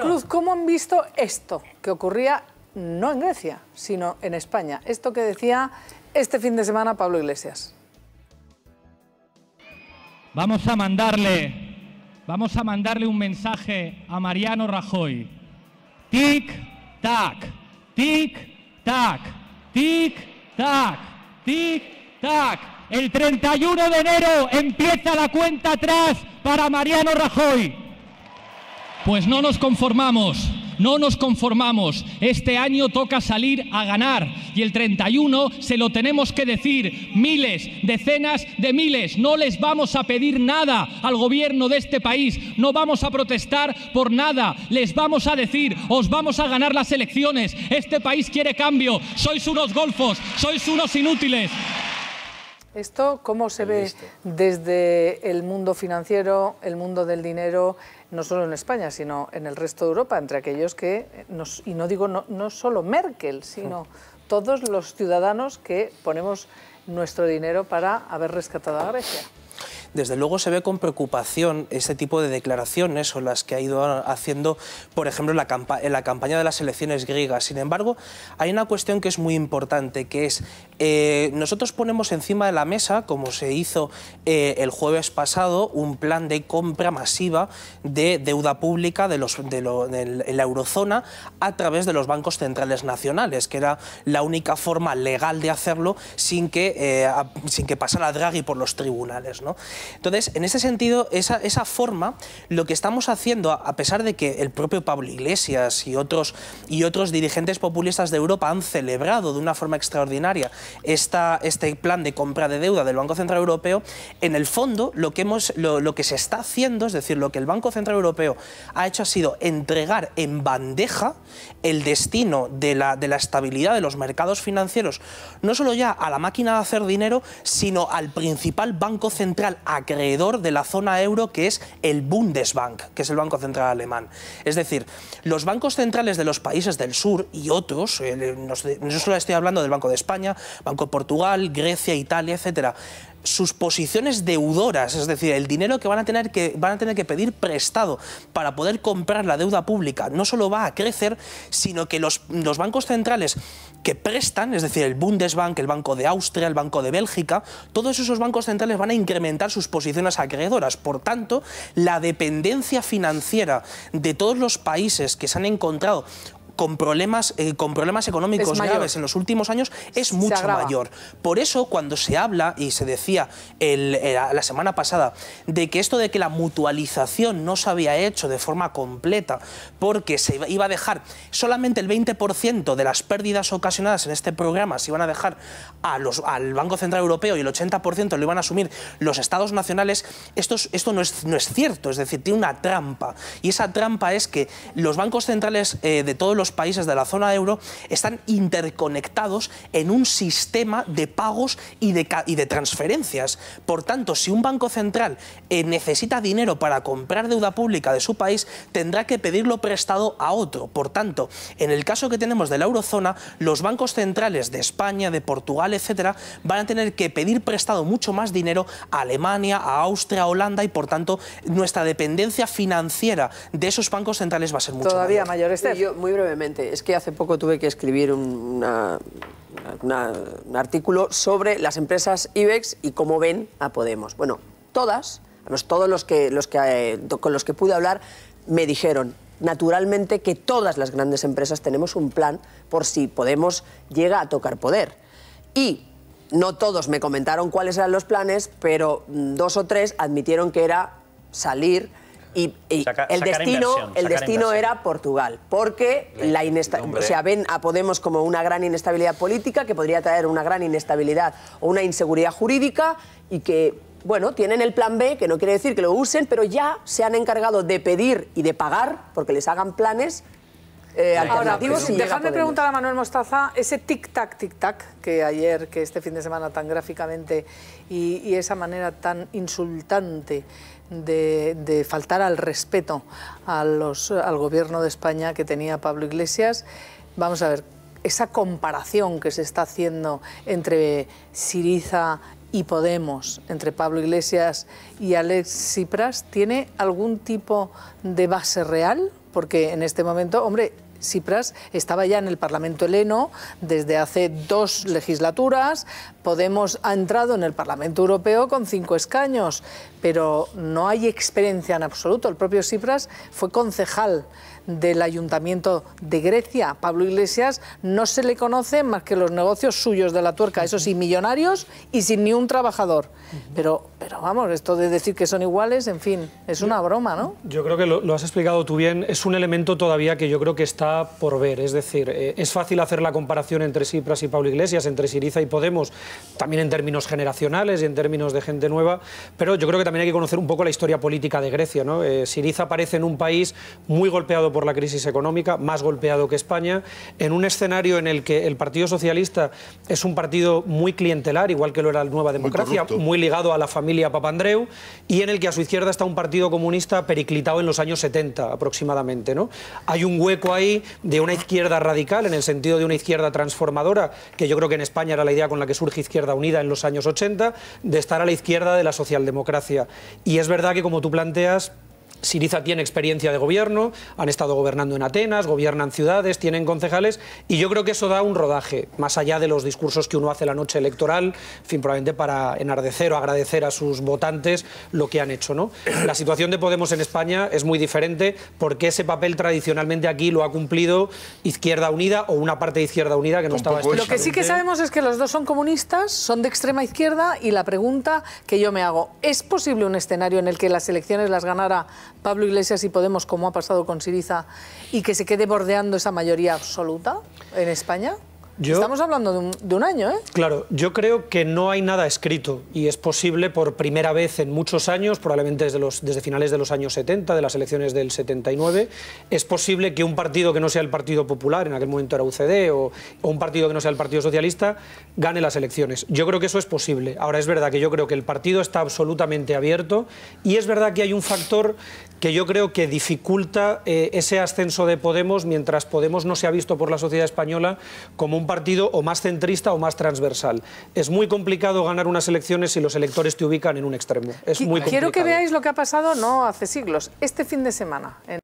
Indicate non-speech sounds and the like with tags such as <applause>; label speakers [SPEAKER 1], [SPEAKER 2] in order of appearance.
[SPEAKER 1] Cruz, ¿cómo han visto esto que ocurría no en Grecia, sino en España? Esto que decía este fin de semana Pablo Iglesias.
[SPEAKER 2] Vamos a mandarle, vamos a mandarle un mensaje a Mariano Rajoy. Tic tac, tic tac, tic tac, tic tac. El 31 de enero empieza la cuenta atrás para Mariano Rajoy. Pues no nos conformamos. No nos conformamos. Este año toca salir a ganar y el 31 se lo tenemos que decir. Miles, decenas de miles. No les vamos a pedir nada al gobierno de este país. No vamos a protestar por nada. Les vamos a decir, os vamos a ganar las elecciones. Este país quiere cambio. Sois unos
[SPEAKER 3] golfos, sois unos inútiles.
[SPEAKER 1] ¿Esto cómo se ve desde el mundo financiero, el mundo del dinero, no solo en España, sino en el resto de Europa, entre aquellos que, nos, y no digo no, no solo Merkel, sino <laughs> todos los ciudadanos que ponemos nuestro dinero para haber rescatado a Grecia?
[SPEAKER 2] desde luego se ve con preocupación ese tipo de declaraciones o las que ha ido haciendo, por ejemplo, en la campaña de las elecciones griegas. Sin embargo, hay una cuestión que es muy importante, que es eh, nosotros ponemos encima de la mesa, como se hizo eh, el jueves pasado, un plan de compra masiva de deuda pública de, la eurozona a través de los bancos centrales nacionales, que era la única forma legal de hacerlo sin que, eh, sin que pasara Draghi por los tribunales. ¿no? Entonces, en ese sentido, esa, forma, lo que estamos haciendo, a pesar de que el propio Pablo Iglesias y otros, y otros dirigentes populistas de Europa han celebrado de una forma extraordinaria esta, este plan de compra de deuda del Banco Central Europeo, en el fondo lo que, hemos, lo, que se está haciendo, es decir, lo que el Banco Central Europeo ha hecho ha sido entregar en bandeja el destino de la, de la estabilidad de los mercados financieros, no solo ya a la máquina de hacer dinero, sino al principal banco central acreedor de la zona euro que es el Bundesbank, que es el Banco Central Alemán. Es decir, los bancos centrales de los países del sur y otros, eh, no solo estoy hablando del Banco de España, Banco de Portugal, Grecia, Italia, etcétera, sus posiciones deudoras, es decir, el dinero que van a tener que van a tener que pedir prestado para poder comprar la deuda pública, no solo va a crecer, sino que los, los bancos centrales que prestan, es decir, el Bundesbank, el Banco de Austria, el Banco de Bélgica, todos esos bancos centrales van a incrementar sus posiciones acreedoras. Por tanto, la dependencia financiera de todos los países que se han encontrado con problemas, eh, con problemas económicos graves en los últimos años es mucho mayor. Por eso, cuando se habla, y se decía el, eh, la semana pasada, de que esto de que la mutualización no se había hecho de forma completa, porque se iba a dejar solamente el 20% de las pérdidas ocasionadas en este programa, se iban a dejar a los, al Banco Central Europeo y el 80% lo iban a asumir los estados nacionales, esto, esto no, es, no es cierto, es decir, tiene una trampa. Y esa trampa es que los bancos centrales eh, de todos los países de la zona euro están interconectados en un sistema de pagos y de, transferencias. Por tanto, si un banco central eh, necesita dinero para comprar deuda pública de su país, tendrá que pedirlo prestado a otro. Por tanto, en el caso que tenemos de la eurozona, los bancos centrales de España, de Portugal, etcétera, van a tener que pedir prestado mucho más dinero a Alemania, a Austria, a Holanda y por tanto nuestra dependencia financiera de esos bancos centrales va a ser mucho Todavía
[SPEAKER 1] mayor. muy breve es que hace poco tuve que escribir un artículo sobre las empresas IBEX y cómo ven a Podemos. Bueno, todas, todos los que, eh, con los que pude hablar, me dijeron, naturalmente, que todas las grandes empresas tenemos un plan por si Podemos llega a tocar poder. Y no todos me comentaron cuáles eran los planes, pero mm, dos o tres admitieron que era salir y, el destino, el destino era Portugal, porque la o sea, ven a Podemos como una gran inestabilidad política que podría traer una gran inestabilidad o una inseguridad jurídica y que bueno, tienen el plan B, que no quiere decir que lo usen, pero ya se han encargado de pedir y de pagar, porque les hagan planes. Eh, alternativos Ahora, dejadme preguntar a Manuel Mostaza, ese tic-tac, tic-tac, que ayer, que este fin de semana tan gráficamente y, y esa manera tan insultante de, faltar al respeto a los, al gobierno de España que tenía Pablo Iglesias. Vamos a ver, esa comparación que se está haciendo entre Siriza y Podemos, entre Pablo Iglesias y Alex Tsipras, ¿tiene algún tipo de base real? Porque en este momento, hombre, Tsipras estaba ya en el Parlamento heleno desde hace dos legislaturas. Podemos ha entrado en el Parlamento Europeo con cinco escaños, pero no hay experiencia en absoluto. El propio Tsipras fue concejal del Ayuntamiento de Grecia. Pablo Iglesias no se le conoce más que los negocios suyos de la tuerca, eso sí, millonarios y sin ni un trabajador. Pero, pero vamos, esto de decir que son iguales, en fin, es una broma, ¿no?
[SPEAKER 3] Yo creo que lo, has explicado tú bien. Es un elemento todavía que yo creo que está por ver. Es decir, eh, es fácil hacer la comparación entre Cipras y Pablo Iglesias, entre Siriza y Podemos, también en términos generacionales y en términos de gente nueva, pero yo creo que también hay que conocer un poco la historia política de Grecia. ¿no? Eh, Siriza aparece en un país muy golpeado por la crisis económica, más golpeado que España, en un escenario en el que el Partido Socialista es un partido muy clientelar, igual que lo era la Nueva Democracia, muy, ligado a la familia Papandreu, y en el que a su izquierda está un partido comunista periclitado en los años 70 aproximadamente. ¿no? Hay un hueco ahí de una izquierda radical, en el sentido de una izquierda transformadora, que yo creo que en España era la idea con la que surge Izquierda Unida en los años 80, de estar a la izquierda de la socialdemocracia. Y es verdad que, como tú planteas, Siriza tiene experiencia de gobierno, han estado gobernando en Atenas, gobiernan ciudades, tienen concejales, y yo creo que eso da un rodaje, más allá de los discursos que uno hace la noche electoral, simplemente probablemente para enardecer o agradecer a sus votantes lo que han hecho. ¿no? <clears throat> La situación de Podemos en España es muy diferente porque ese papel tradicionalmente aquí lo ha cumplido Izquierda Unida o una parte de Izquierda Unida que no estaba... Lo que sí que sabemos
[SPEAKER 1] es que los dos son comunistas, son de extrema izquierda, y la pregunta que yo me hago, ¿es posible un escenario en el que las elecciones las ganara Pablo Iglesias y Podemos, como ha pasado con Siriza, y que se quede bordeando esa mayoría absoluta en España? Estamos hablando de un, año, ¿eh?
[SPEAKER 3] Claro, yo creo que no hay nada escrito y es posible por primera vez en muchos años, probablemente desde, finales de los años 70, de las elecciones del 79, es posible que un partido que no sea el Partido Popular, en aquel momento era UCD, o un partido que no sea el Partido Socialista, gane las elecciones. Yo creo que eso es posible. Ahora es verdad que yo creo que el partido está absolutamente abierto y es verdad que hay un factor que yo creo que dificulta eh, ese ascenso de Podemos mientras Podemos no se ha visto por la sociedad española como un partido o más centrista o más transversal. Es muy complicado ganar unas elecciones si los electores te ubican en un extremo. Es muy complicado. Quiero que veáis
[SPEAKER 1] lo que ha pasado no hace siglos, este fin de semana.